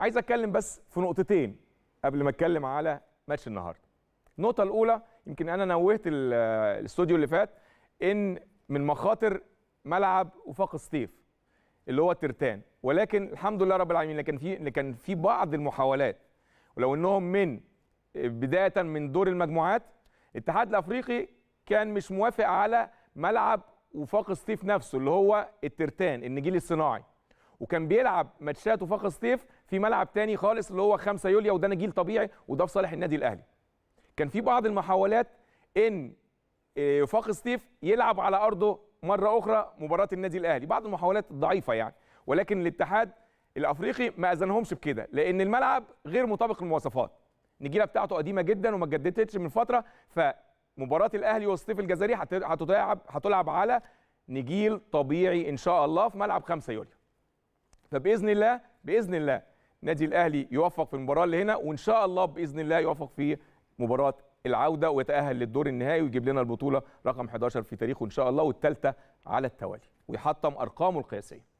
عايز اتكلم بس في نقطتين قبل ما اتكلم على ماتش النهارده النقطه الاولى يمكن انا نوهت الاستوديو اللي فات ان من مخاطر ملعب وفاق سطيف اللي هو الترتان ولكن الحمد لله رب العالمين كان في كان في بعض المحاولات ولو انهم من بدايه من دور المجموعات الاتحاد الافريقي كان مش موافق على ملعب وفاق سطيف نفسه اللي هو الترتان النجيل الصناعي وكان بيلعب ماتشات وفاق الصيف في ملعب تاني خالص اللي هو 5 يوليو وده نجيل طبيعي وده في صالح النادي الاهلي كان في بعض المحاولات ان آه، فاق الصيف يلعب على ارضه مره اخرى مباراه النادي الاهلي بعض المحاولات الضعيفه يعني ولكن الاتحاد الافريقي ما اذنهمش بكده لان الملعب غير مطابق للمواصفات النجيله بتاعته قديمه جدا وما اتجددتش من فتره فمباراه الاهلي والصيف الجزائري هتلعب هتلعب على نجيل طبيعي ان شاء الله في ملعب 5 يوليو فباذن الله باذن الله نادي الاهلي يوفق في المباراه اللي هنا وان شاء الله باذن الله يوفق في مباراه العوده ويتاهل للدور النهائي ويجيب لنا البطوله رقم 11 في تاريخه ان شاء الله والثالثه على التوالي ويحطم ارقامه القياسيه